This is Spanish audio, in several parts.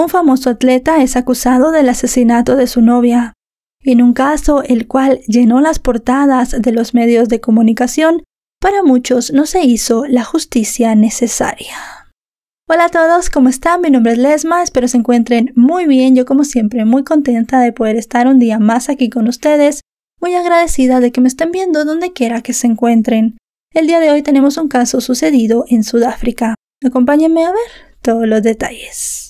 Un famoso atleta es acusado del asesinato de su novia. En un caso el cual llenó las portadas de los medios de comunicación, para muchos no se hizo la justicia necesaria. Hola a todos, ¿cómo están? Mi nombre es Lesma, espero se encuentren muy bien. Yo como siempre muy contenta de poder estar un día más aquí con ustedes, muy agradecida de que me estén viendo donde quiera que se encuentren. El día de hoy tenemos un caso sucedido en Sudáfrica. Acompáñenme a ver todos los detalles.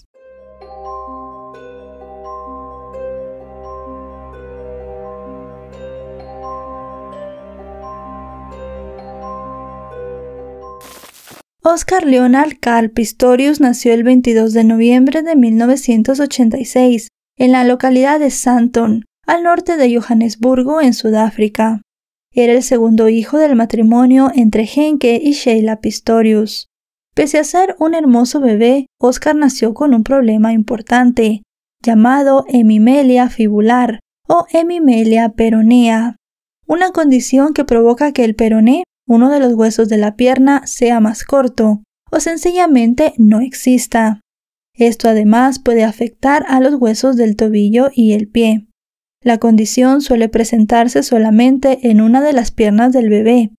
Oscar Leonard Carl Pistorius nació el 22 de noviembre de 1986 en la localidad de Santon, al norte de Johannesburgo, en Sudáfrica. Era el segundo hijo del matrimonio entre Henke y Sheila Pistorius. Pese a ser un hermoso bebé, Oscar nació con un problema importante, llamado hemimelia fibular o hemimelia peronea, una condición que provoca que el peroné uno de los huesos de la pierna sea más corto o sencillamente no exista. Esto además puede afectar a los huesos del tobillo y el pie. La condición suele presentarse solamente en una de las piernas del bebé,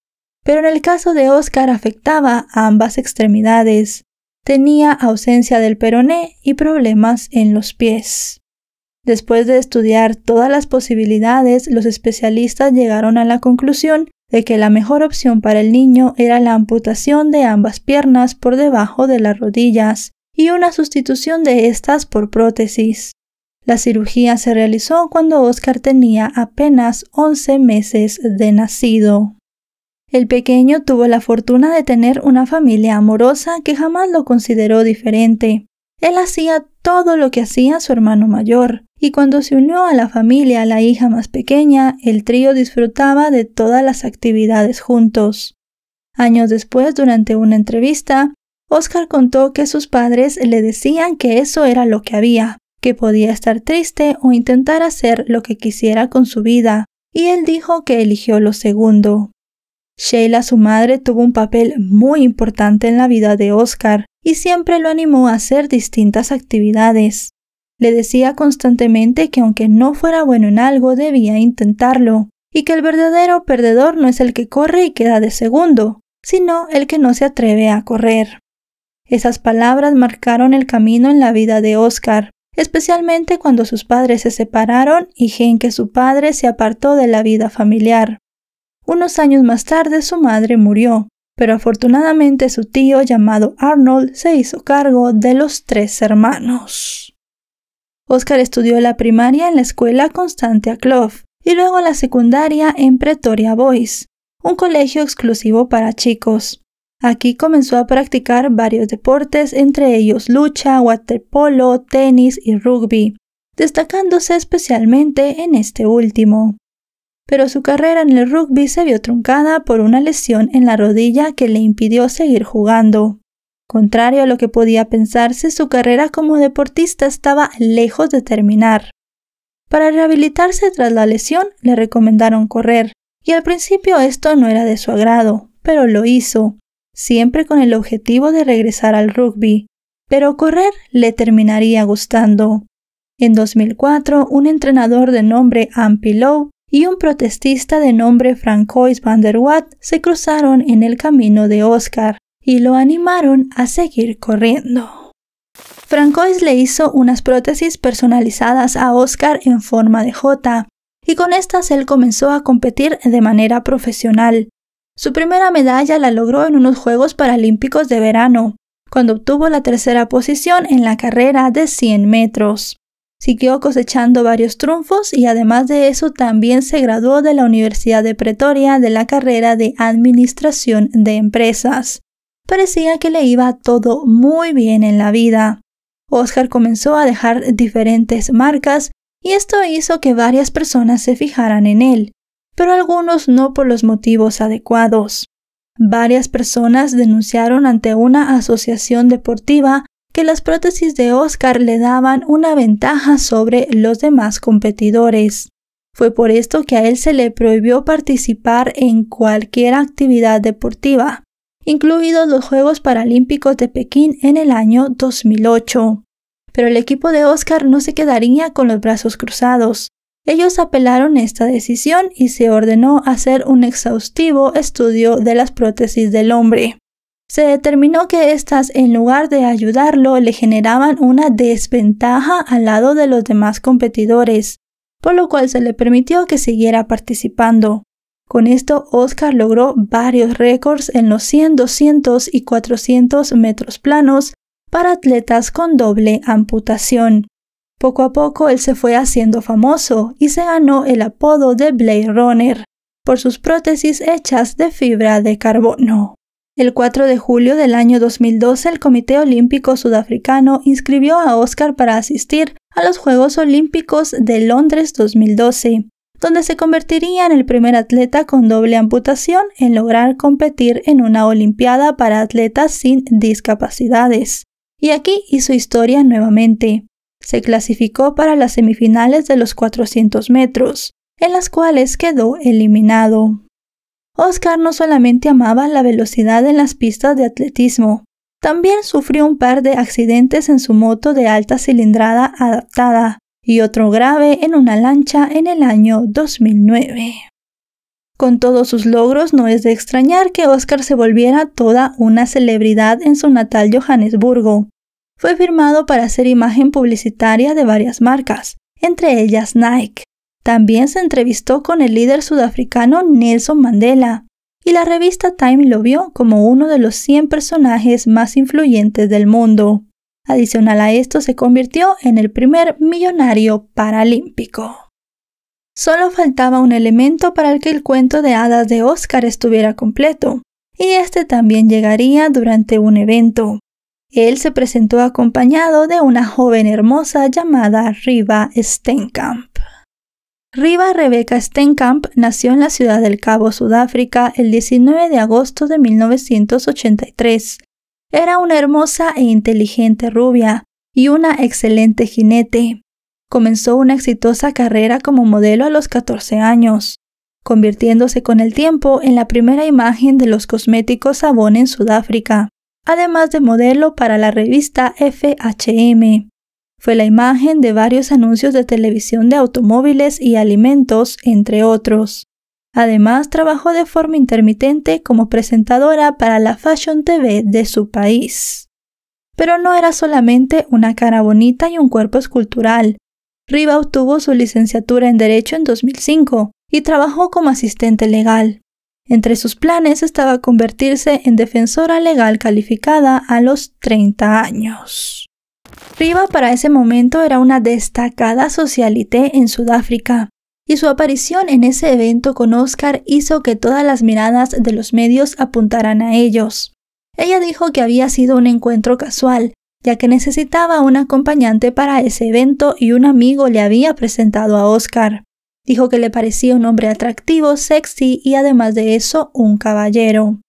pero en el caso de Oscar afectaba a ambas extremidades. Tenía ausencia del peroné y problemas en los pies. Después de estudiar todas las posibilidades, los especialistas llegaron a la conclusión de que la mejor opción para el niño era la amputación de ambas piernas por debajo de las rodillas y una sustitución de estas por prótesis. La cirugía se realizó cuando Oscar tenía apenas 11 meses de nacido. El pequeño tuvo la fortuna de tener una familia amorosa que jamás lo consideró diferente. Él hacía todo lo que hacía su hermano mayor, y cuando se unió a la familia la hija más pequeña, el trío disfrutaba de todas las actividades juntos. Años después, durante una entrevista, Oscar contó que sus padres le decían que eso era lo que había, que podía estar triste o intentar hacer lo que quisiera con su vida, y él dijo que eligió lo segundo. Sheila, su madre, tuvo un papel muy importante en la vida de Oscar y siempre lo animó a hacer distintas actividades. Le decía constantemente que aunque no fuera bueno en algo, debía intentarlo, y que el verdadero perdedor no es el que corre y queda de segundo, sino el que no se atreve a correr. Esas palabras marcaron el camino en la vida de Oscar, especialmente cuando sus padres se separaron y que su padre se apartó de la vida familiar. Unos años más tarde su madre murió, pero afortunadamente su tío llamado Arnold se hizo cargo de los tres hermanos. Oscar estudió la primaria en la escuela Constantia Clough y luego la secundaria en Pretoria Boys, un colegio exclusivo para chicos. Aquí comenzó a practicar varios deportes, entre ellos lucha, waterpolo, tenis y rugby, destacándose especialmente en este último. Pero su carrera en el rugby se vio truncada por una lesión en la rodilla que le impidió seguir jugando. Contrario a lo que podía pensarse, su carrera como deportista estaba lejos de terminar. Para rehabilitarse tras la lesión, le recomendaron correr, y al principio esto no era de su agrado, pero lo hizo, siempre con el objetivo de regresar al rugby. Pero correr le terminaría gustando. En 2004, un entrenador de nombre Ampy y un protestista de nombre Francois van der Watt se cruzaron en el camino de Oscar, y lo animaron a seguir corriendo. Francois le hizo unas prótesis personalizadas a Oscar en forma de J, y con estas él comenzó a competir de manera profesional. Su primera medalla la logró en unos Juegos Paralímpicos de verano, cuando obtuvo la tercera posición en la carrera de 100 metros. Siguió cosechando varios triunfos y además de eso también se graduó de la Universidad de Pretoria de la carrera de Administración de Empresas parecía que le iba todo muy bien en la vida. Oscar comenzó a dejar diferentes marcas y esto hizo que varias personas se fijaran en él, pero algunos no por los motivos adecuados. Varias personas denunciaron ante una asociación deportiva que las prótesis de Oscar le daban una ventaja sobre los demás competidores. Fue por esto que a él se le prohibió participar en cualquier actividad deportiva incluidos los Juegos Paralímpicos de Pekín en el año 2008. Pero el equipo de Oscar no se quedaría con los brazos cruzados. Ellos apelaron esta decisión y se ordenó hacer un exhaustivo estudio de las prótesis del hombre. Se determinó que éstas, en lugar de ayudarlo, le generaban una desventaja al lado de los demás competidores, por lo cual se le permitió que siguiera participando. Con esto, Oscar logró varios récords en los 100, 200 y 400 metros planos para atletas con doble amputación. Poco a poco él se fue haciendo famoso y se ganó el apodo de Blade Runner por sus prótesis hechas de fibra de carbono. El 4 de julio del año 2012 el Comité Olímpico Sudafricano inscribió a Oscar para asistir a los Juegos Olímpicos de Londres 2012 donde se convertiría en el primer atleta con doble amputación en lograr competir en una Olimpiada para atletas sin discapacidades. Y aquí hizo historia nuevamente. Se clasificó para las semifinales de los 400 metros, en las cuales quedó eliminado. Oscar no solamente amaba la velocidad en las pistas de atletismo, también sufrió un par de accidentes en su moto de alta cilindrada adaptada, y otro grave en una lancha en el año 2009. Con todos sus logros, no es de extrañar que Oscar se volviera toda una celebridad en su natal Johannesburgo. Fue firmado para hacer imagen publicitaria de varias marcas, entre ellas Nike. También se entrevistó con el líder sudafricano Nelson Mandela, y la revista Time lo vio como uno de los 100 personajes más influyentes del mundo. Adicional a esto, se convirtió en el primer millonario paralímpico. Solo faltaba un elemento para que el cuento de hadas de Oscar estuviera completo, y este también llegaría durante un evento. Él se presentó acompañado de una joven hermosa llamada Riva Stenkamp. Riva Rebecca Stenkamp nació en la ciudad del Cabo, Sudáfrica, el 19 de agosto de 1983 era una hermosa e inteligente rubia y una excelente jinete. Comenzó una exitosa carrera como modelo a los 14 años, convirtiéndose con el tiempo en la primera imagen de los cosméticos Sabón en Sudáfrica, además de modelo para la revista FHM. Fue la imagen de varios anuncios de televisión de automóviles y alimentos, entre otros. Además, trabajó de forma intermitente como presentadora para la Fashion TV de su país. Pero no era solamente una cara bonita y un cuerpo escultural. Riva obtuvo su licenciatura en Derecho en 2005 y trabajó como asistente legal. Entre sus planes estaba convertirse en defensora legal calificada a los 30 años. Riva para ese momento era una destacada socialité en Sudáfrica, y su aparición en ese evento con Oscar hizo que todas las miradas de los medios apuntaran a ellos. Ella dijo que había sido un encuentro casual, ya que necesitaba un acompañante para ese evento y un amigo le había presentado a Oscar. Dijo que le parecía un hombre atractivo, sexy y además de eso, un caballero.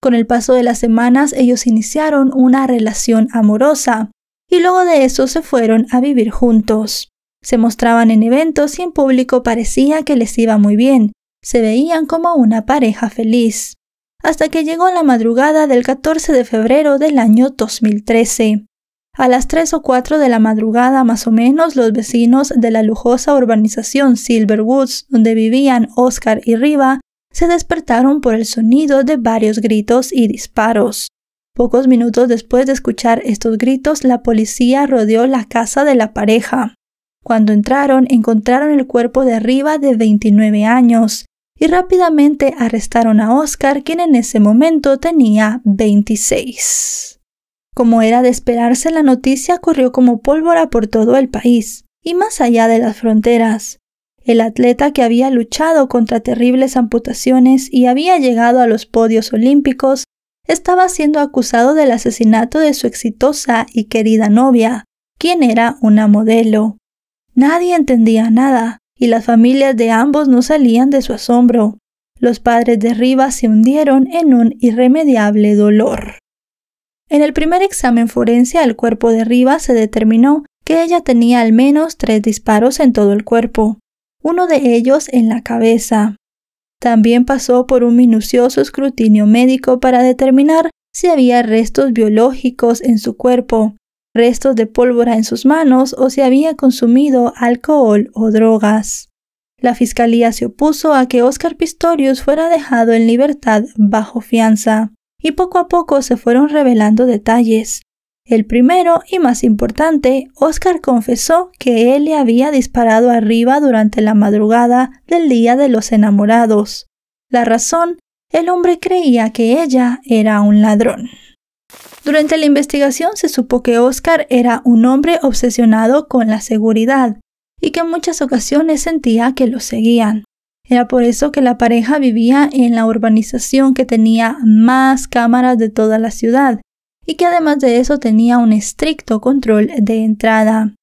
Con el paso de las semanas ellos iniciaron una relación amorosa, y luego de eso se fueron a vivir juntos. Se mostraban en eventos y en público parecía que les iba muy bien, se veían como una pareja feliz. Hasta que llegó la madrugada del 14 de febrero del año 2013. A las 3 o 4 de la madrugada más o menos, los vecinos de la lujosa urbanización Silver Woods, donde vivían Oscar y Riva, se despertaron por el sonido de varios gritos y disparos. Pocos minutos después de escuchar estos gritos, la policía rodeó la casa de la pareja. Cuando entraron, encontraron el cuerpo de arriba de 29 años y rápidamente arrestaron a Oscar, quien en ese momento tenía 26. Como era de esperarse, la noticia corrió como pólvora por todo el país y más allá de las fronteras. El atleta que había luchado contra terribles amputaciones y había llegado a los podios olímpicos estaba siendo acusado del asesinato de su exitosa y querida novia, quien era una modelo. Nadie entendía nada, y las familias de ambos no salían de su asombro. Los padres de Rivas se hundieron en un irremediable dolor. En el primer examen forense al cuerpo de Rivas se determinó que ella tenía al menos tres disparos en todo el cuerpo, uno de ellos en la cabeza. También pasó por un minucioso escrutinio médico para determinar si había restos biológicos en su cuerpo, restos de pólvora en sus manos o si había consumido alcohol o drogas. La fiscalía se opuso a que Oscar Pistorius fuera dejado en libertad bajo fianza, y poco a poco se fueron revelando detalles. El primero y más importante, Oscar confesó que él le había disparado arriba durante la madrugada del Día de los Enamorados. La razón, el hombre creía que ella era un ladrón. Durante la investigación se supo que Oscar era un hombre obsesionado con la seguridad y que en muchas ocasiones sentía que lo seguían. Era por eso que la pareja vivía en la urbanización que tenía más cámaras de toda la ciudad y que además de eso tenía un estricto control de entrada.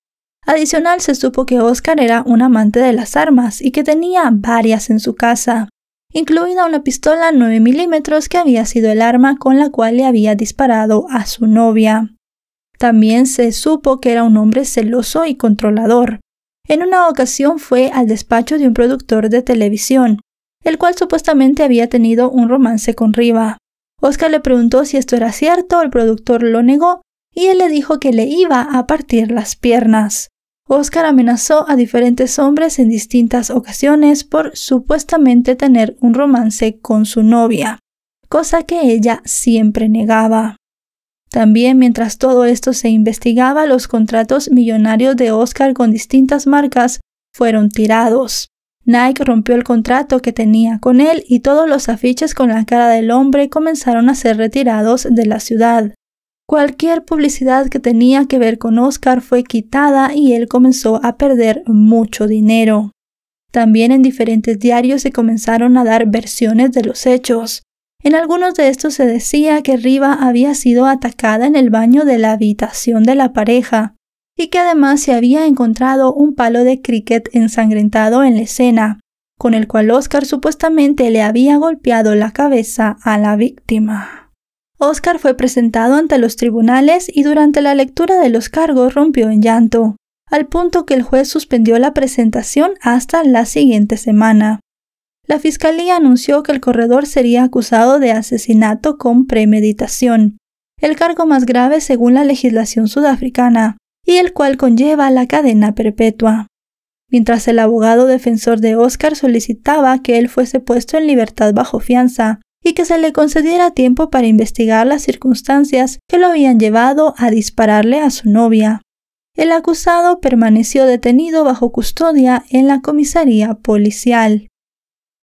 Adicional se supo que Oscar era un amante de las armas y que tenía varias en su casa incluida una pistola 9 milímetros que había sido el arma con la cual le había disparado a su novia. También se supo que era un hombre celoso y controlador. En una ocasión fue al despacho de un productor de televisión, el cual supuestamente había tenido un romance con Riva. Oscar le preguntó si esto era cierto, el productor lo negó y él le dijo que le iba a partir las piernas. Oscar amenazó a diferentes hombres en distintas ocasiones por supuestamente tener un romance con su novia, cosa que ella siempre negaba. También mientras todo esto se investigaba, los contratos millonarios de Oscar con distintas marcas fueron tirados. Nike rompió el contrato que tenía con él y todos los afiches con la cara del hombre comenzaron a ser retirados de la ciudad. Cualquier publicidad que tenía que ver con Oscar fue quitada y él comenzó a perder mucho dinero. También en diferentes diarios se comenzaron a dar versiones de los hechos. En algunos de estos se decía que Riva había sido atacada en el baño de la habitación de la pareja y que además se había encontrado un palo de cricket ensangrentado en la escena, con el cual Oscar supuestamente le había golpeado la cabeza a la víctima. Oscar fue presentado ante los tribunales y durante la lectura de los cargos rompió en llanto, al punto que el juez suspendió la presentación hasta la siguiente semana. La fiscalía anunció que el corredor sería acusado de asesinato con premeditación, el cargo más grave según la legislación sudafricana, y el cual conlleva la cadena perpetua. Mientras el abogado defensor de Oscar solicitaba que él fuese puesto en libertad bajo fianza, y que se le concediera tiempo para investigar las circunstancias que lo habían llevado a dispararle a su novia. El acusado permaneció detenido bajo custodia en la comisaría policial.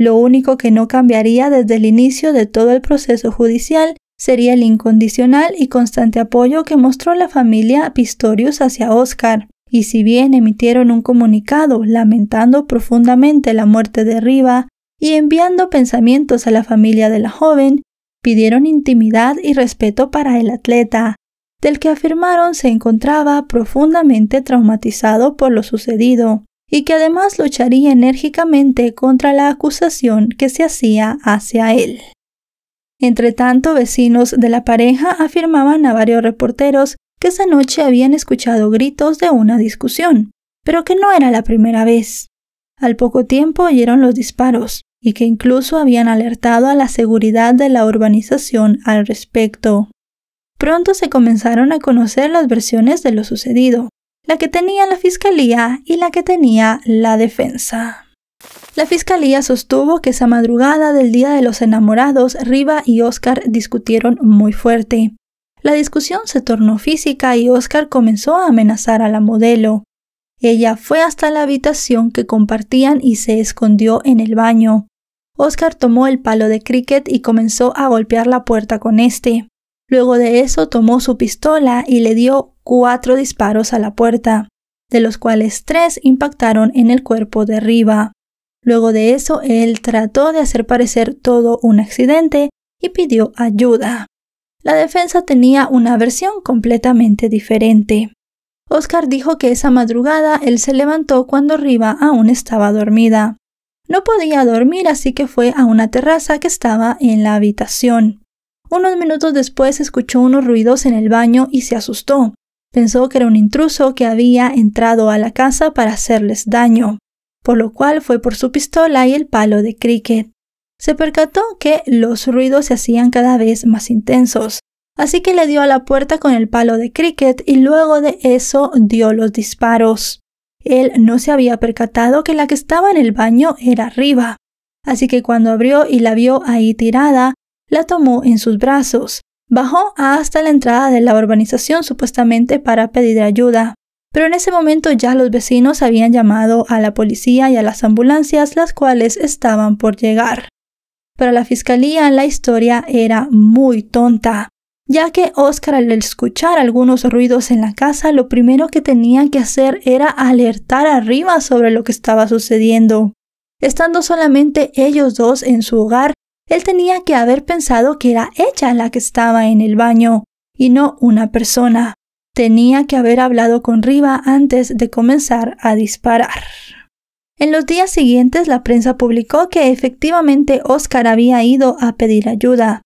Lo único que no cambiaría desde el inicio de todo el proceso judicial sería el incondicional y constante apoyo que mostró la familia Pistorius hacia Oscar, y si bien emitieron un comunicado lamentando profundamente la muerte de Riva, y enviando pensamientos a la familia de la joven, pidieron intimidad y respeto para el atleta, del que afirmaron se encontraba profundamente traumatizado por lo sucedido, y que además lucharía enérgicamente contra la acusación que se hacía hacia él. Entretanto, vecinos de la pareja afirmaban a varios reporteros que esa noche habían escuchado gritos de una discusión, pero que no era la primera vez. Al poco tiempo oyeron los disparos y que incluso habían alertado a la seguridad de la urbanización al respecto. Pronto se comenzaron a conocer las versiones de lo sucedido, la que tenía la fiscalía y la que tenía la defensa. La fiscalía sostuvo que esa madrugada del Día de los Enamorados, Riva y Oscar discutieron muy fuerte. La discusión se tornó física y Oscar comenzó a amenazar a la modelo. Ella fue hasta la habitación que compartían y se escondió en el baño. Oscar tomó el palo de cricket y comenzó a golpear la puerta con este. Luego de eso tomó su pistola y le dio cuatro disparos a la puerta, de los cuales tres impactaron en el cuerpo de arriba. Luego de eso él trató de hacer parecer todo un accidente y pidió ayuda. La defensa tenía una versión completamente diferente. Oscar dijo que esa madrugada él se levantó cuando Riva aún estaba dormida. No podía dormir, así que fue a una terraza que estaba en la habitación. Unos minutos después escuchó unos ruidos en el baño y se asustó. Pensó que era un intruso que había entrado a la casa para hacerles daño, por lo cual fue por su pistola y el palo de cricket. Se percató que los ruidos se hacían cada vez más intensos así que le dio a la puerta con el palo de cricket y luego de eso dio los disparos. Él no se había percatado que la que estaba en el baño era arriba. así que cuando abrió y la vio ahí tirada, la tomó en sus brazos. Bajó hasta la entrada de la urbanización supuestamente para pedir ayuda, pero en ese momento ya los vecinos habían llamado a la policía y a las ambulancias, las cuales estaban por llegar. Para la fiscalía la historia era muy tonta ya que Oscar al escuchar algunos ruidos en la casa, lo primero que tenía que hacer era alertar a Riva sobre lo que estaba sucediendo. Estando solamente ellos dos en su hogar, él tenía que haber pensado que era ella la que estaba en el baño, y no una persona. Tenía que haber hablado con Riva antes de comenzar a disparar. En los días siguientes la prensa publicó que efectivamente Oscar había ido a pedir ayuda,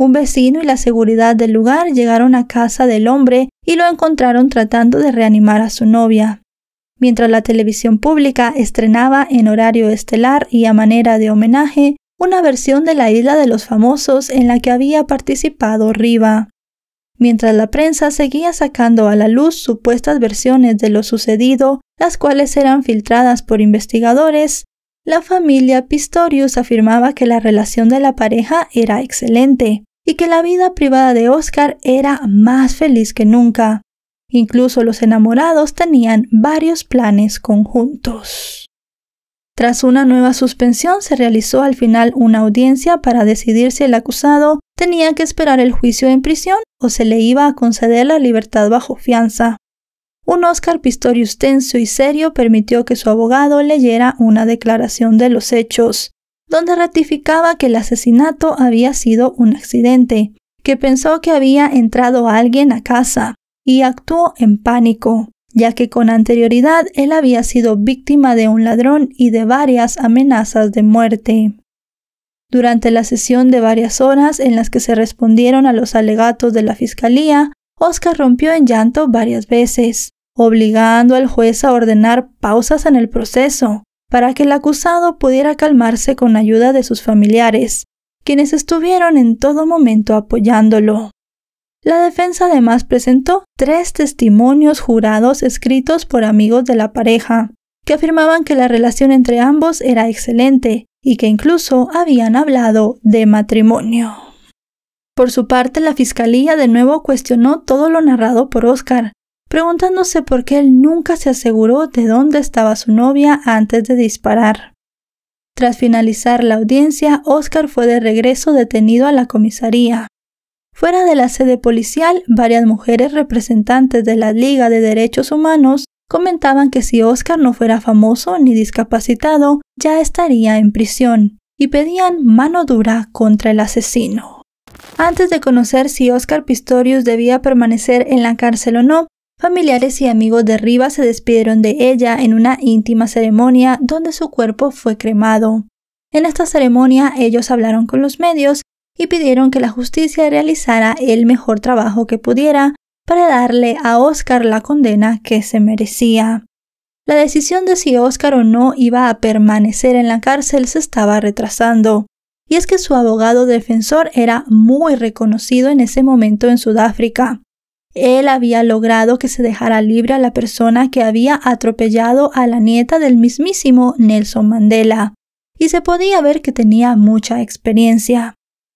un vecino y la seguridad del lugar llegaron a casa del hombre y lo encontraron tratando de reanimar a su novia. Mientras la televisión pública estrenaba en horario estelar y a manera de homenaje una versión de la Isla de los Famosos en la que había participado Riva. Mientras la prensa seguía sacando a la luz supuestas versiones de lo sucedido, las cuales eran filtradas por investigadores, la familia Pistorius afirmaba que la relación de la pareja era excelente y que la vida privada de Oscar era más feliz que nunca. Incluso los enamorados tenían varios planes conjuntos. Tras una nueva suspensión se realizó al final una audiencia para decidir si el acusado tenía que esperar el juicio en prisión o se le iba a conceder la libertad bajo fianza. Un Oscar Pistorius tenso y serio permitió que su abogado leyera una declaración de los hechos, donde ratificaba que el asesinato había sido un accidente, que pensó que había entrado alguien a casa y actuó en pánico, ya que con anterioridad él había sido víctima de un ladrón y de varias amenazas de muerte. Durante la sesión de varias horas en las que se respondieron a los alegatos de la Fiscalía, Oscar rompió en llanto varias veces, obligando al juez a ordenar pausas en el proceso, para que el acusado pudiera calmarse con ayuda de sus familiares, quienes estuvieron en todo momento apoyándolo. La defensa además presentó tres testimonios jurados escritos por amigos de la pareja, que afirmaban que la relación entre ambos era excelente y que incluso habían hablado de matrimonio. Por su parte, la fiscalía de nuevo cuestionó todo lo narrado por Oscar, preguntándose por qué él nunca se aseguró de dónde estaba su novia antes de disparar. Tras finalizar la audiencia, Oscar fue de regreso detenido a la comisaría. Fuera de la sede policial, varias mujeres representantes de la Liga de Derechos Humanos comentaban que si Oscar no fuera famoso ni discapacitado, ya estaría en prisión, y pedían mano dura contra el asesino. Antes de conocer si Oscar Pistorius debía permanecer en la cárcel o no, Familiares y amigos de Riva se despidieron de ella en una íntima ceremonia donde su cuerpo fue cremado. En esta ceremonia ellos hablaron con los medios y pidieron que la justicia realizara el mejor trabajo que pudiera para darle a Oscar la condena que se merecía. La decisión de si Oscar o no iba a permanecer en la cárcel se estaba retrasando, y es que su abogado defensor era muy reconocido en ese momento en Sudáfrica. Él había logrado que se dejara libre a la persona que había atropellado a la nieta del mismísimo Nelson Mandela, y se podía ver que tenía mucha experiencia.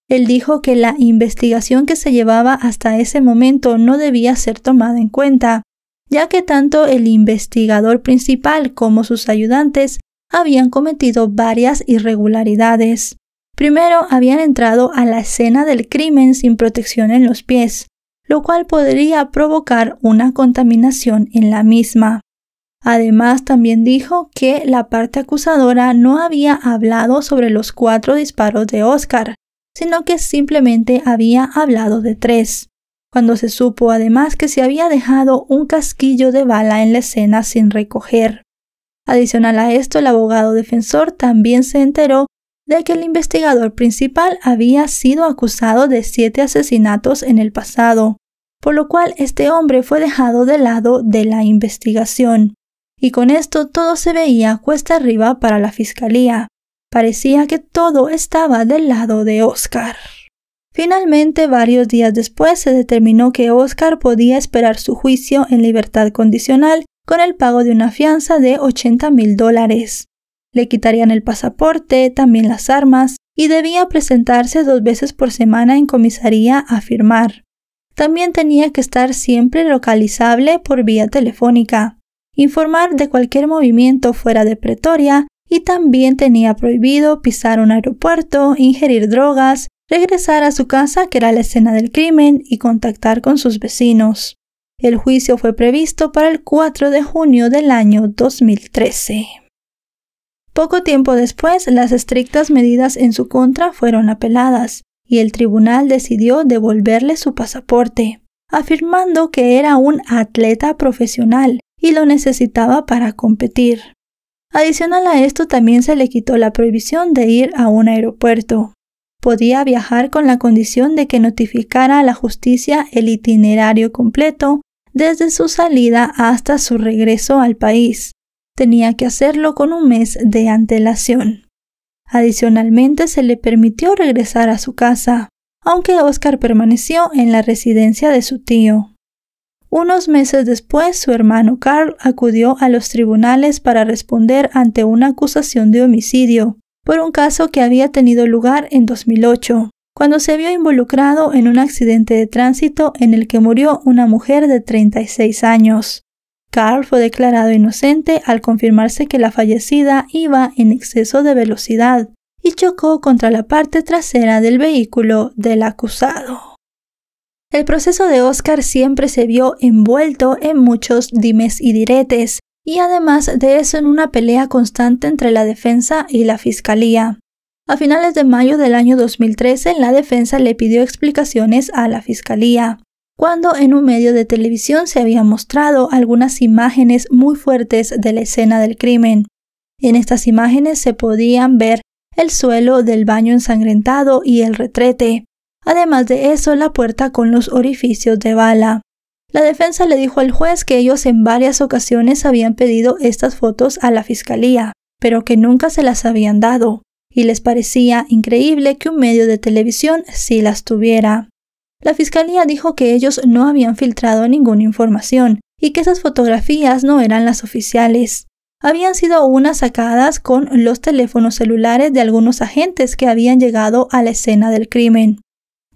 Él dijo que la investigación que se llevaba hasta ese momento no debía ser tomada en cuenta, ya que tanto el investigador principal como sus ayudantes habían cometido varias irregularidades. Primero, habían entrado a la escena del crimen sin protección en los pies, lo cual podría provocar una contaminación en la misma. Además, también dijo que la parte acusadora no había hablado sobre los cuatro disparos de Oscar, sino que simplemente había hablado de tres. Cuando se supo además que se había dejado un casquillo de bala en la escena sin recoger. Adicional a esto, el abogado defensor también se enteró de que el investigador principal había sido acusado de siete asesinatos en el pasado, por lo cual este hombre fue dejado de lado de la investigación. Y con esto todo se veía cuesta arriba para la fiscalía. Parecía que todo estaba del lado de Oscar. Finalmente, varios días después, se determinó que Oscar podía esperar su juicio en libertad condicional con el pago de una fianza de 80 mil dólares. Le quitarían el pasaporte, también las armas, y debía presentarse dos veces por semana en comisaría a firmar. También tenía que estar siempre localizable por vía telefónica, informar de cualquier movimiento fuera de Pretoria y también tenía prohibido pisar un aeropuerto, ingerir drogas, regresar a su casa que era la escena del crimen y contactar con sus vecinos. El juicio fue previsto para el 4 de junio del año 2013. Poco tiempo después, las estrictas medidas en su contra fueron apeladas, y el tribunal decidió devolverle su pasaporte, afirmando que era un atleta profesional y lo necesitaba para competir. Adicional a esto también se le quitó la prohibición de ir a un aeropuerto. Podía viajar con la condición de que notificara a la justicia el itinerario completo desde su salida hasta su regreso al país, tenía que hacerlo con un mes de antelación. Adicionalmente, se le permitió regresar a su casa, aunque Oscar permaneció en la residencia de su tío. Unos meses después, su hermano Carl acudió a los tribunales para responder ante una acusación de homicidio por un caso que había tenido lugar en 2008, cuando se vio involucrado en un accidente de tránsito en el que murió una mujer de 36 años. Carl fue declarado inocente al confirmarse que la fallecida iba en exceso de velocidad y chocó contra la parte trasera del vehículo del acusado. El proceso de Oscar siempre se vio envuelto en muchos dimes y diretes, y además de eso en una pelea constante entre la defensa y la fiscalía. A finales de mayo del año 2013, la defensa le pidió explicaciones a la fiscalía cuando en un medio de televisión se habían mostrado algunas imágenes muy fuertes de la escena del crimen. En estas imágenes se podían ver el suelo del baño ensangrentado y el retrete, además de eso la puerta con los orificios de bala. La defensa le dijo al juez que ellos en varias ocasiones habían pedido estas fotos a la fiscalía, pero que nunca se las habían dado, y les parecía increíble que un medio de televisión sí las tuviera. La fiscalía dijo que ellos no habían filtrado ninguna información y que esas fotografías no eran las oficiales. Habían sido unas sacadas con los teléfonos celulares de algunos agentes que habían llegado a la escena del crimen.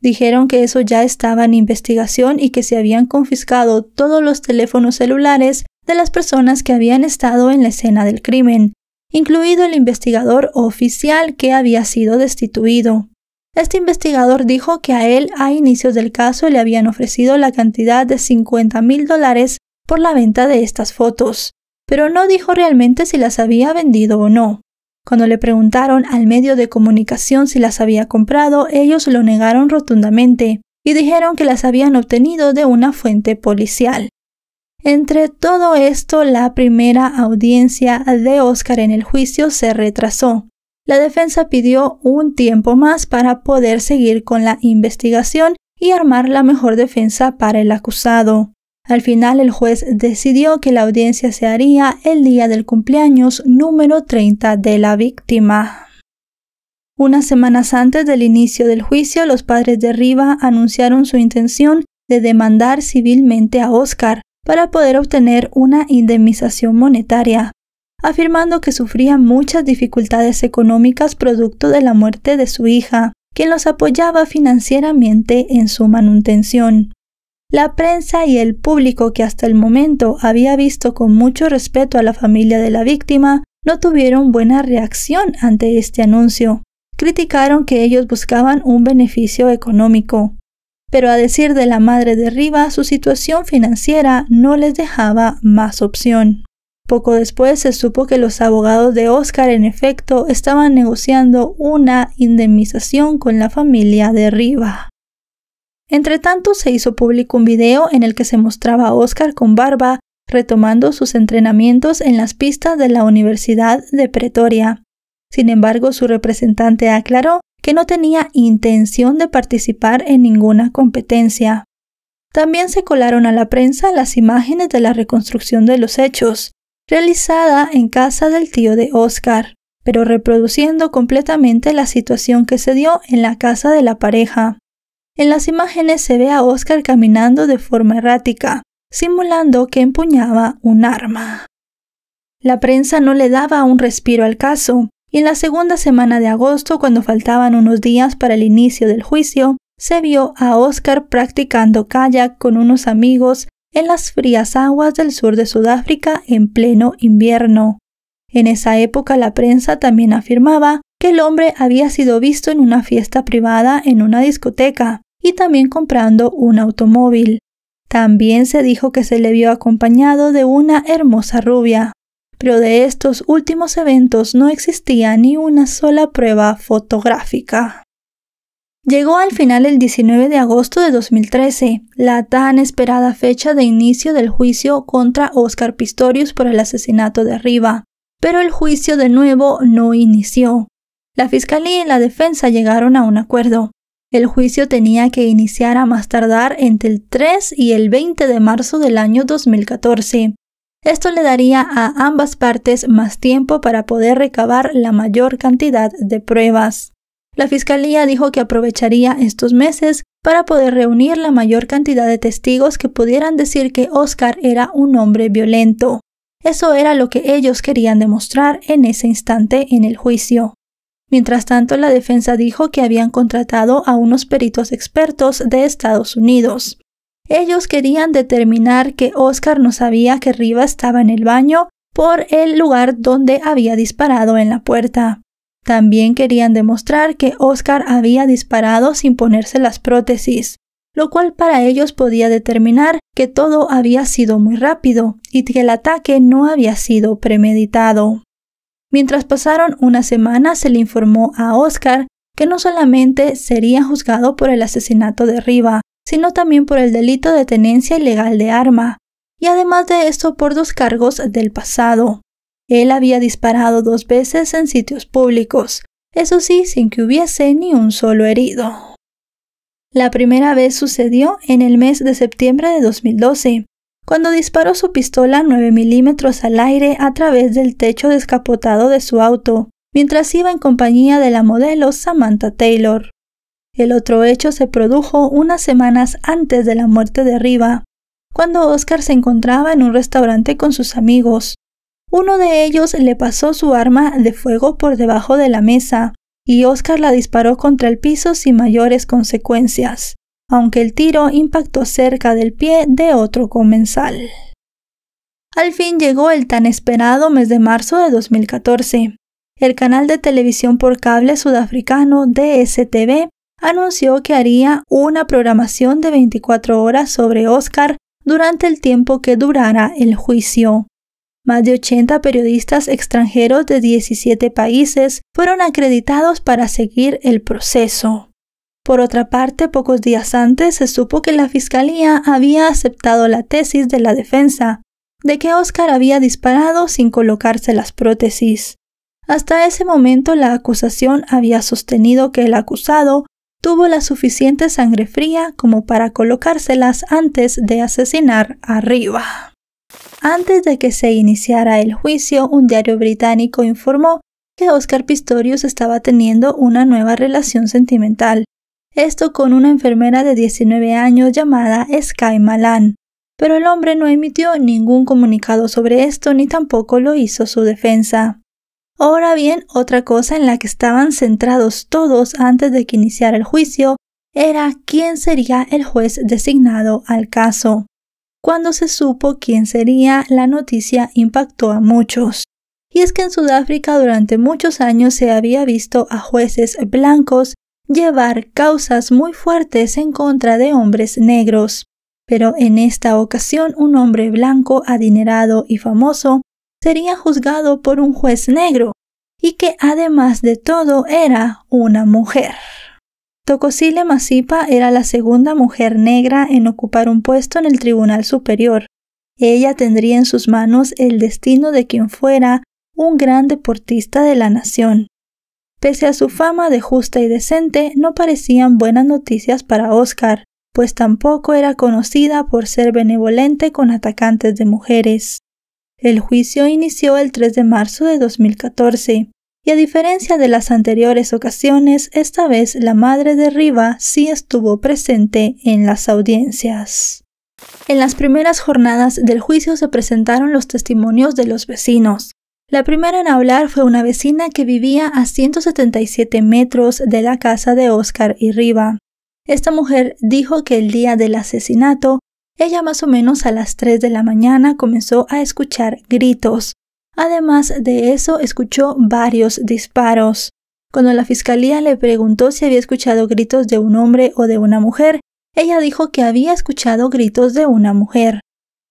Dijeron que eso ya estaba en investigación y que se habían confiscado todos los teléfonos celulares de las personas que habían estado en la escena del crimen, incluido el investigador oficial que había sido destituido. Este investigador dijo que a él a inicios del caso le habían ofrecido la cantidad de 50 mil dólares por la venta de estas fotos, pero no dijo realmente si las había vendido o no. Cuando le preguntaron al medio de comunicación si las había comprado, ellos lo negaron rotundamente y dijeron que las habían obtenido de una fuente policial. Entre todo esto, la primera audiencia de Oscar en el juicio se retrasó, la defensa pidió un tiempo más para poder seguir con la investigación y armar la mejor defensa para el acusado. Al final el juez decidió que la audiencia se haría el día del cumpleaños número 30 de la víctima. Unas semanas antes del inicio del juicio, los padres de Riva anunciaron su intención de demandar civilmente a Oscar para poder obtener una indemnización monetaria afirmando que sufría muchas dificultades económicas producto de la muerte de su hija, quien los apoyaba financieramente en su manutención. La prensa y el público que hasta el momento había visto con mucho respeto a la familia de la víctima no tuvieron buena reacción ante este anuncio. Criticaron que ellos buscaban un beneficio económico. Pero a decir de la madre de Riva, su situación financiera no les dejaba más opción. Poco después se supo que los abogados de Oscar en efecto estaban negociando una indemnización con la familia de Riva. Entretanto se hizo público un video en el que se mostraba a Oscar con barba retomando sus entrenamientos en las pistas de la Universidad de Pretoria. Sin embargo, su representante aclaró que no tenía intención de participar en ninguna competencia. También se colaron a la prensa las imágenes de la reconstrucción de los hechos, realizada en casa del tío de Oscar, pero reproduciendo completamente la situación que se dio en la casa de la pareja. En las imágenes se ve a Oscar caminando de forma errática, simulando que empuñaba un arma. La prensa no le daba un respiro al caso, y en la segunda semana de agosto, cuando faltaban unos días para el inicio del juicio, se vio a Oscar practicando kayak con unos amigos en las frías aguas del sur de Sudáfrica en pleno invierno. En esa época la prensa también afirmaba que el hombre había sido visto en una fiesta privada en una discoteca y también comprando un automóvil. También se dijo que se le vio acompañado de una hermosa rubia, pero de estos últimos eventos no existía ni una sola prueba fotográfica. Llegó al final el 19 de agosto de 2013, la tan esperada fecha de inicio del juicio contra Oscar Pistorius por el asesinato de Riva. Pero el juicio de nuevo no inició. La fiscalía y la defensa llegaron a un acuerdo. El juicio tenía que iniciar a más tardar entre el 3 y el 20 de marzo del año 2014. Esto le daría a ambas partes más tiempo para poder recabar la mayor cantidad de pruebas. La Fiscalía dijo que aprovecharía estos meses para poder reunir la mayor cantidad de testigos que pudieran decir que Oscar era un hombre violento. Eso era lo que ellos querían demostrar en ese instante en el juicio. Mientras tanto, la defensa dijo que habían contratado a unos peritos expertos de Estados Unidos. Ellos querían determinar que Oscar no sabía que Riva estaba en el baño por el lugar donde había disparado en la puerta. También querían demostrar que Oscar había disparado sin ponerse las prótesis, lo cual para ellos podía determinar que todo había sido muy rápido y que el ataque no había sido premeditado. Mientras pasaron una semana se le informó a Oscar que no solamente sería juzgado por el asesinato de Riva, sino también por el delito de tenencia ilegal de arma, y además de esto por dos cargos del pasado. Él había disparado dos veces en sitios públicos, eso sí, sin que hubiese ni un solo herido. La primera vez sucedió en el mes de septiembre de 2012, cuando disparó su pistola 9 milímetros al aire a través del techo descapotado de su auto, mientras iba en compañía de la modelo Samantha Taylor. El otro hecho se produjo unas semanas antes de la muerte de Riva, cuando Oscar se encontraba en un restaurante con sus amigos, uno de ellos le pasó su arma de fuego por debajo de la mesa, y Oscar la disparó contra el piso sin mayores consecuencias, aunque el tiro impactó cerca del pie de otro comensal. Al fin llegó el tan esperado mes de marzo de 2014. El canal de televisión por cable sudafricano DSTV anunció que haría una programación de 24 horas sobre Oscar durante el tiempo que durara el juicio. Más de 80 periodistas extranjeros de 17 países fueron acreditados para seguir el proceso. Por otra parte, pocos días antes se supo que la Fiscalía había aceptado la tesis de la defensa de que Oscar había disparado sin colocarse las prótesis. Hasta ese momento la acusación había sostenido que el acusado tuvo la suficiente sangre fría como para colocárselas antes de asesinar arriba. Antes de que se iniciara el juicio, un diario británico informó que Oscar Pistorius estaba teniendo una nueva relación sentimental, esto con una enfermera de 19 años llamada Sky Malan. Pero el hombre no emitió ningún comunicado sobre esto ni tampoco lo hizo su defensa. Ahora bien, otra cosa en la que estaban centrados todos antes de que iniciara el juicio era quién sería el juez designado al caso. Cuando se supo quién sería, la noticia impactó a muchos. Y es que en Sudáfrica durante muchos años se había visto a jueces blancos llevar causas muy fuertes en contra de hombres negros. Pero en esta ocasión un hombre blanco, adinerado y famoso sería juzgado por un juez negro, y que además de todo era una mujer. Tocosile Masipa era la segunda mujer negra en ocupar un puesto en el Tribunal Superior. Ella tendría en sus manos el destino de quien fuera un gran deportista de la nación. Pese a su fama de justa y decente, no parecían buenas noticias para Oscar, pues tampoco era conocida por ser benevolente con atacantes de mujeres. El juicio inició el 3 de marzo de 2014 y a diferencia de las anteriores ocasiones, esta vez la madre de Riva sí estuvo presente en las audiencias. En las primeras jornadas del juicio se presentaron los testimonios de los vecinos. La primera en hablar fue una vecina que vivía a 177 metros de la casa de Oscar y Riva. Esta mujer dijo que el día del asesinato, ella más o menos a las 3 de la mañana comenzó a escuchar gritos, Además de eso, escuchó varios disparos. Cuando la fiscalía le preguntó si había escuchado gritos de un hombre o de una mujer, ella dijo que había escuchado gritos de una mujer.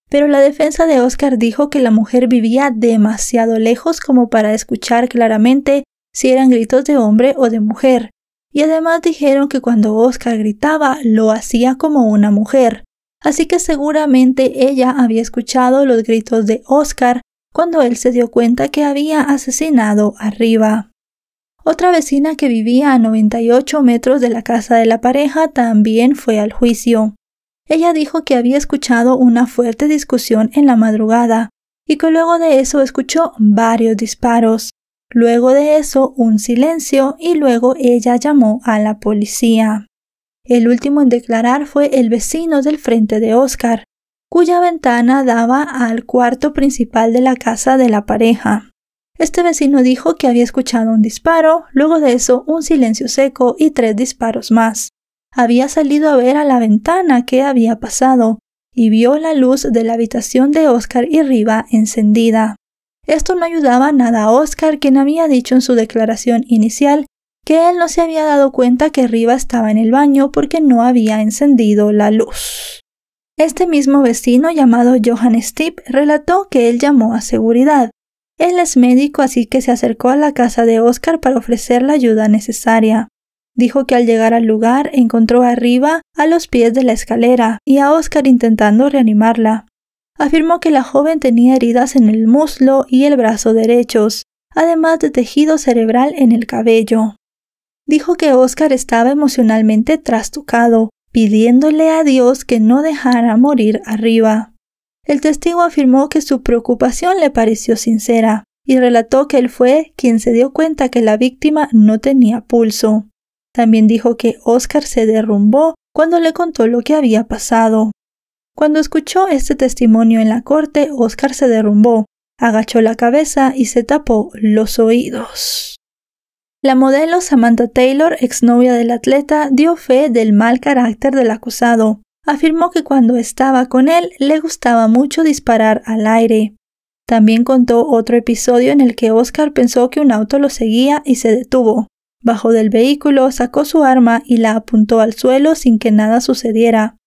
Pero la defensa de Oscar dijo que la mujer vivía demasiado lejos como para escuchar claramente si eran gritos de hombre o de mujer. Y además dijeron que cuando Oscar gritaba lo hacía como una mujer. Así que seguramente ella había escuchado los gritos de Oscar cuando él se dio cuenta que había asesinado arriba. Otra vecina que vivía a 98 metros de la casa de la pareja también fue al juicio. Ella dijo que había escuchado una fuerte discusión en la madrugada y que luego de eso escuchó varios disparos. Luego de eso un silencio y luego ella llamó a la policía. El último en declarar fue el vecino del frente de Oscar, cuya ventana daba al cuarto principal de la casa de la pareja. Este vecino dijo que había escuchado un disparo, luego de eso un silencio seco y tres disparos más. Había salido a ver a la ventana que había pasado, y vio la luz de la habitación de Oscar y Riva encendida. Esto no ayudaba nada a Oscar, quien había dicho en su declaración inicial que él no se había dado cuenta que Riva estaba en el baño porque no había encendido la luz. Este mismo vecino llamado Johann Steep relató que él llamó a seguridad. Él es médico así que se acercó a la casa de Oscar para ofrecer la ayuda necesaria. Dijo que al llegar al lugar encontró arriba, a los pies de la escalera, y a Oscar intentando reanimarla. Afirmó que la joven tenía heridas en el muslo y el brazo derechos, además de tejido cerebral en el cabello. Dijo que Oscar estaba emocionalmente trastucado, pidiéndole a Dios que no dejara morir arriba. El testigo afirmó que su preocupación le pareció sincera y relató que él fue quien se dio cuenta que la víctima no tenía pulso. También dijo que Oscar se derrumbó cuando le contó lo que había pasado. Cuando escuchó este testimonio en la corte, Oscar se derrumbó, agachó la cabeza y se tapó los oídos. La modelo Samantha Taylor, exnovia del atleta, dio fe del mal carácter del acusado. Afirmó que cuando estaba con él le gustaba mucho disparar al aire. También contó otro episodio en el que Oscar pensó que un auto lo seguía y se detuvo. Bajó del vehículo, sacó su arma y la apuntó al suelo sin que nada sucediera.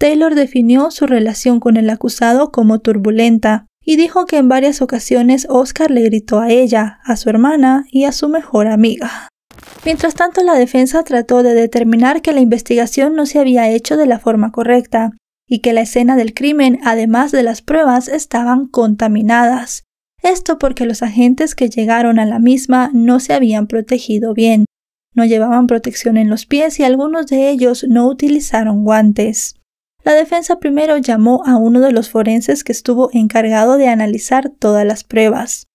Taylor definió su relación con el acusado como turbulenta y dijo que en varias ocasiones Oscar le gritó a ella, a su hermana y a su mejor amiga. Mientras tanto, la defensa trató de determinar que la investigación no se había hecho de la forma correcta y que la escena del crimen, además de las pruebas, estaban contaminadas. Esto porque los agentes que llegaron a la misma no se habían protegido bien. No llevaban protección en los pies y algunos de ellos no utilizaron guantes. La defensa primero llamó a uno de los forenses que estuvo encargado de analizar todas las pruebas.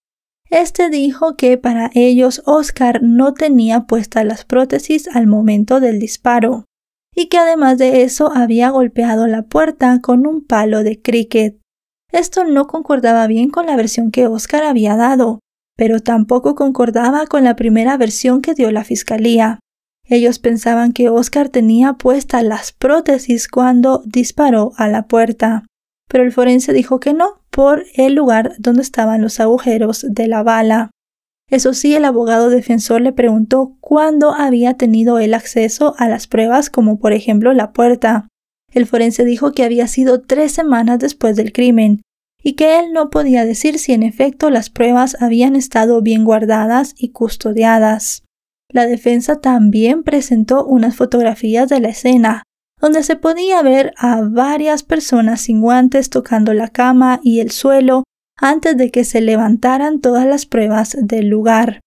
Este dijo que para ellos Oscar no tenía puestas las prótesis al momento del disparo y que además de eso había golpeado la puerta con un palo de cricket. Esto no concordaba bien con la versión que Oscar había dado, pero tampoco concordaba con la primera versión que dio la fiscalía. Ellos pensaban que Oscar tenía puestas las prótesis cuando disparó a la puerta, pero el forense dijo que no, por el lugar donde estaban los agujeros de la bala. Eso sí, el abogado defensor le preguntó cuándo había tenido el acceso a las pruebas, como por ejemplo la puerta. El forense dijo que había sido tres semanas después del crimen, y que él no podía decir si en efecto las pruebas habían estado bien guardadas y custodiadas. La defensa también presentó unas fotografías de la escena, donde se podía ver a varias personas sin guantes tocando la cama y el suelo antes de que se levantaran todas las pruebas del lugar.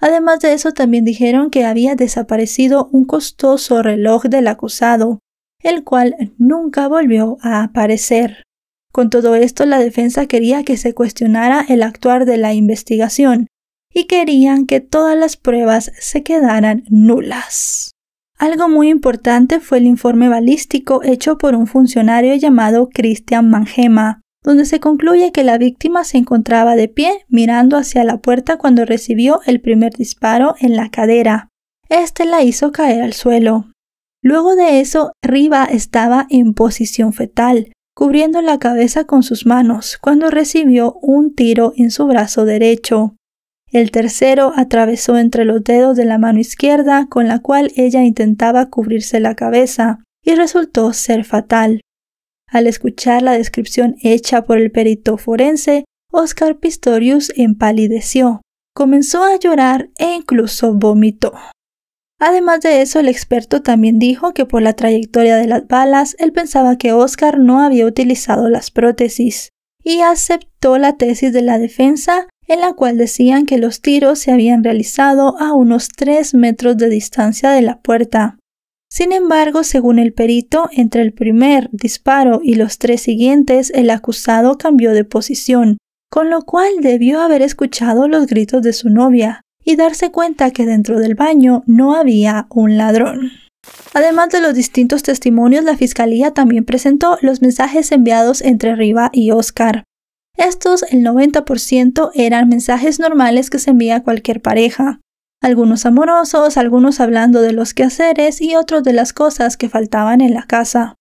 Además de eso, también dijeron que había desaparecido un costoso reloj del acusado, el cual nunca volvió a aparecer. Con todo esto, la defensa quería que se cuestionara el actuar de la investigación, y querían que todas las pruebas se quedaran nulas. Algo muy importante fue el informe balístico hecho por un funcionario llamado Christian Mangema, donde se concluye que la víctima se encontraba de pie mirando hacia la puerta cuando recibió el primer disparo en la cadera. Este la hizo caer al suelo. Luego de eso, Riva estaba en posición fetal, cubriendo la cabeza con sus manos, cuando recibió un tiro en su brazo derecho. El tercero atravesó entre los dedos de la mano izquierda con la cual ella intentaba cubrirse la cabeza, y resultó ser fatal. Al escuchar la descripción hecha por el perito forense, Oscar Pistorius empalideció, comenzó a llorar e incluso vomitó. Además de eso, el experto también dijo que por la trayectoria de las balas, él pensaba que Oscar no había utilizado las prótesis, y aceptó la tesis de la defensa en la cual decían que los tiros se habían realizado a unos 3 metros de distancia de la puerta. Sin embargo, según el perito, entre el primer disparo y los tres siguientes, el acusado cambió de posición, con lo cual debió haber escuchado los gritos de su novia y darse cuenta que dentro del baño no había un ladrón. Además de los distintos testimonios, la fiscalía también presentó los mensajes enviados entre Riva y Oscar, estos, el 90%, eran mensajes normales que se envía a cualquier pareja. Algunos amorosos, algunos hablando de los quehaceres y otros de las cosas que faltaban en la casa.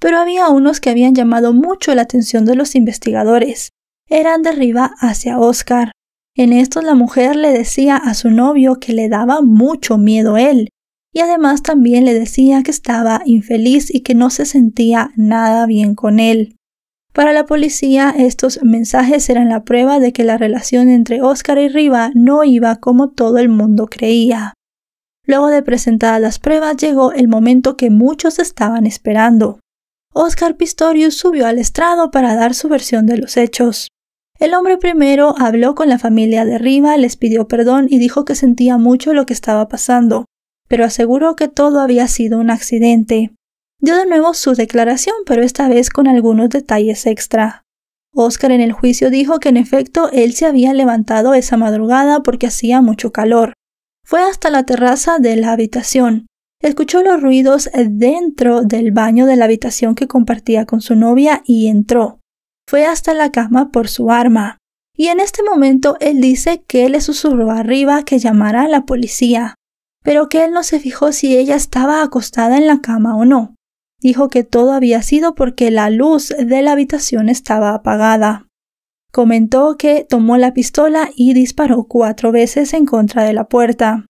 Pero había unos que habían llamado mucho la atención de los investigadores. Eran de arriba hacia Oscar. En estos la mujer le decía a su novio que le daba mucho miedo él, y además también le decía que estaba infeliz y que no se sentía nada bien con él. Para la policía, estos mensajes eran la prueba de que la relación entre Oscar y Riva no iba como todo el mundo creía. Luego de presentadas las pruebas llegó el momento que muchos estaban esperando. Oscar Pistorius subió al estrado para dar su versión de los hechos. El hombre primero habló con la familia de Riva, les pidió perdón y dijo que sentía mucho lo que estaba pasando, pero aseguró que todo había sido un accidente dio de nuevo su declaración, pero esta vez con algunos detalles extra. Oscar en el juicio dijo que en efecto él se había levantado esa madrugada porque hacía mucho calor. Fue hasta la terraza de la habitación. Escuchó los ruidos dentro del baño de la habitación que compartía con su novia y entró. Fue hasta la cama por su arma. Y en este momento él dice que le susurró arriba que llamara a la policía, pero que él no se fijó si ella estaba acostada en la cama o no dijo que todo había sido porque la luz de la habitación estaba apagada. Comentó que tomó la pistola y disparó cuatro veces en contra de la puerta.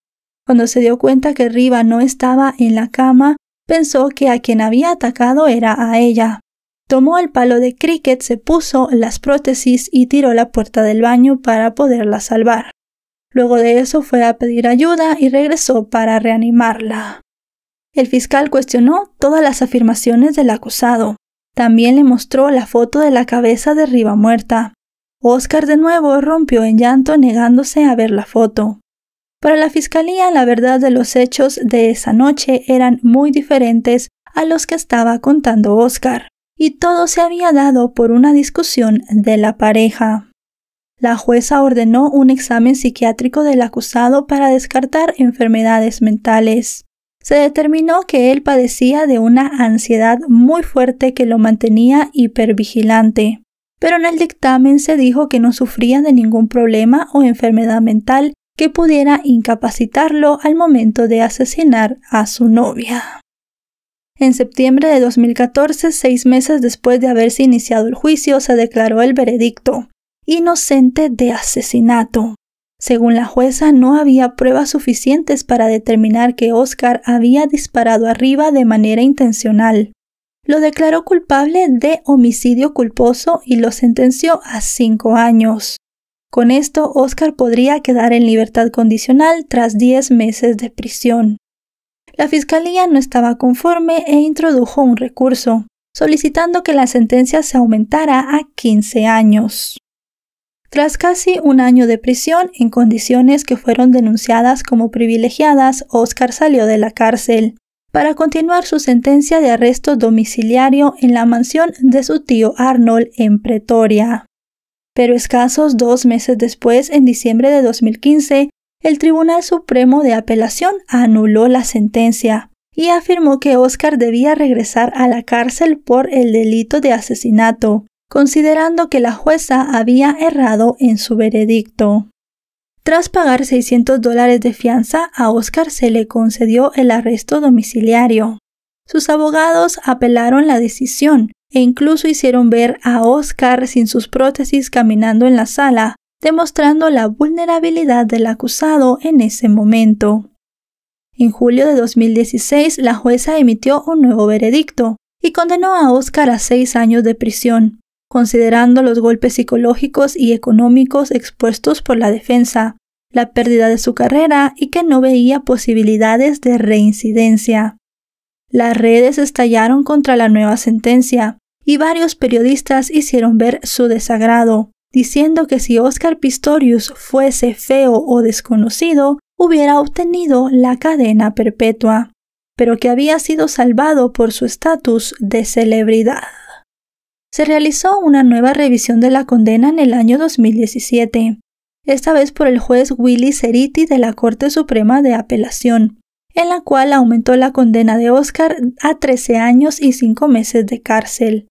Cuando se dio cuenta que Riva no estaba en la cama, pensó que a quien había atacado era a ella. Tomó el palo de cricket, se puso las prótesis y tiró la puerta del baño para poderla salvar. Luego de eso fue a pedir ayuda y regresó para reanimarla. El fiscal cuestionó todas las afirmaciones del acusado. También le mostró la foto de la cabeza de Riva muerta. Oscar de nuevo rompió en llanto negándose a ver la foto. Para la fiscalía, la verdad de los hechos de esa noche eran muy diferentes a los que estaba contando Oscar, y todo se había dado por una discusión de la pareja. La jueza ordenó un examen psiquiátrico del acusado para descartar enfermedades mentales se determinó que él padecía de una ansiedad muy fuerte que lo mantenía hipervigilante, pero en el dictamen se dijo que no sufría de ningún problema o enfermedad mental que pudiera incapacitarlo al momento de asesinar a su novia. En septiembre de 2014, seis meses después de haberse iniciado el juicio, se declaró el veredicto, inocente de asesinato. Según la jueza, no había pruebas suficientes para determinar que Oscar había disparado arriba de manera intencional. Lo declaró culpable de homicidio culposo y lo sentenció a cinco años. Con esto, Oscar podría quedar en libertad condicional tras diez meses de prisión. La fiscalía no estaba conforme e introdujo un recurso, solicitando que la sentencia se aumentara a 15 años. Tras casi un año de prisión en condiciones que fueron denunciadas como privilegiadas, Oscar salió de la cárcel para continuar su sentencia de arresto domiciliario en la mansión de su tío Arnold en Pretoria. Pero escasos dos meses después, en diciembre de 2015, el Tribunal Supremo de Apelación anuló la sentencia y afirmó que Oscar debía regresar a la cárcel por el delito de asesinato, considerando que la jueza había errado en su veredicto. Tras pagar 600 dólares de fianza, a Oscar se le concedió el arresto domiciliario. Sus abogados apelaron la decisión e incluso hicieron ver a Oscar sin sus prótesis caminando en la sala, demostrando la vulnerabilidad del acusado en ese momento. En julio de 2016, la jueza emitió un nuevo veredicto y condenó a Oscar a seis años de prisión, considerando los golpes psicológicos y económicos expuestos por la defensa, la pérdida de su carrera y que no veía posibilidades de reincidencia. Las redes estallaron contra la nueva sentencia, y varios periodistas hicieron ver su desagrado, diciendo que si Oscar Pistorius fuese feo o desconocido, hubiera obtenido la cadena perpetua, pero que había sido salvado por su estatus de celebridad se realizó una nueva revisión de la condena en el año 2017, esta vez por el juez Willy Ceriti de la Corte Suprema de Apelación, en la cual aumentó la condena de Oscar a 13 años y 5 meses de cárcel.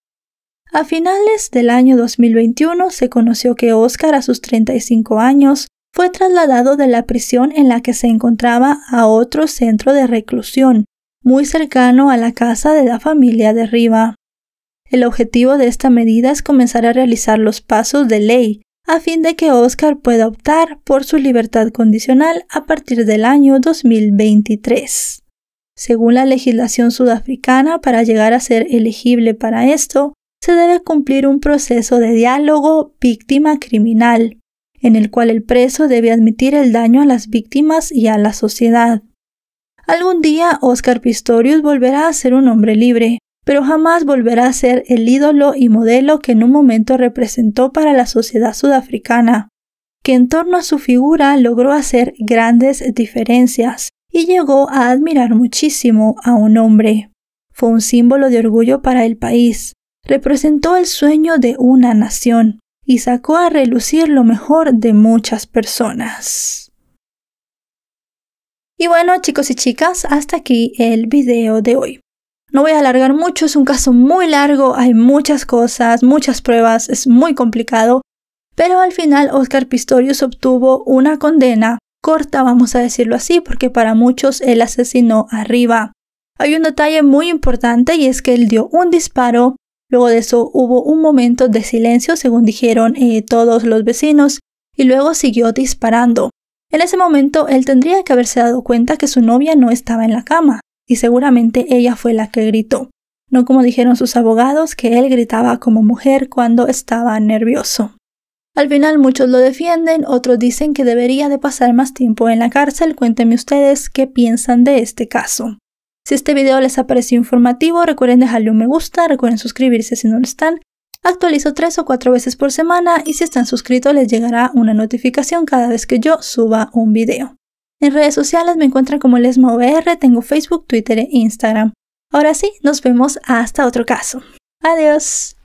A finales del año 2021 se conoció que Oscar a sus 35 años fue trasladado de la prisión en la que se encontraba a otro centro de reclusión, muy cercano a la casa de la familia de Riva. El objetivo de esta medida es comenzar a realizar los pasos de ley a fin de que Oscar pueda optar por su libertad condicional a partir del año 2023. Según la legislación sudafricana, para llegar a ser elegible para esto, se debe cumplir un proceso de diálogo víctima-criminal, en el cual el preso debe admitir el daño a las víctimas y a la sociedad. Algún día Oscar Pistorius volverá a ser un hombre libre, pero jamás volverá a ser el ídolo y modelo que en un momento representó para la sociedad sudafricana, que en torno a su figura logró hacer grandes diferencias y llegó a admirar muchísimo a un hombre. Fue un símbolo de orgullo para el país, representó el sueño de una nación y sacó a relucir lo mejor de muchas personas. Y bueno chicos y chicas, hasta aquí el video de hoy. No voy a alargar mucho, es un caso muy largo, hay muchas cosas, muchas pruebas, es muy complicado, pero al final Oscar Pistorius obtuvo una condena corta, vamos a decirlo así, porque para muchos él asesinó arriba. Hay un detalle muy importante y es que él dio un disparo, luego de eso hubo un momento de silencio, según dijeron eh, todos los vecinos, y luego siguió disparando. En ese momento él tendría que haberse dado cuenta que su novia no estaba en la cama y seguramente ella fue la que gritó, no como dijeron sus abogados que él gritaba como mujer cuando estaba nervioso. Al final muchos lo defienden, otros dicen que debería de pasar más tiempo en la cárcel. Cuéntenme ustedes qué piensan de este caso. Si este video les ha parecido informativo, recuerden dejarle un me gusta, recuerden suscribirse si no lo están. Actualizo tres o cuatro veces por semana y si están suscritos les llegará una notificación cada vez que yo suba un video. En redes sociales me encuentran como LesmaVR, tengo Facebook, Twitter e Instagram. Ahora sí, nos vemos hasta otro caso. Adiós.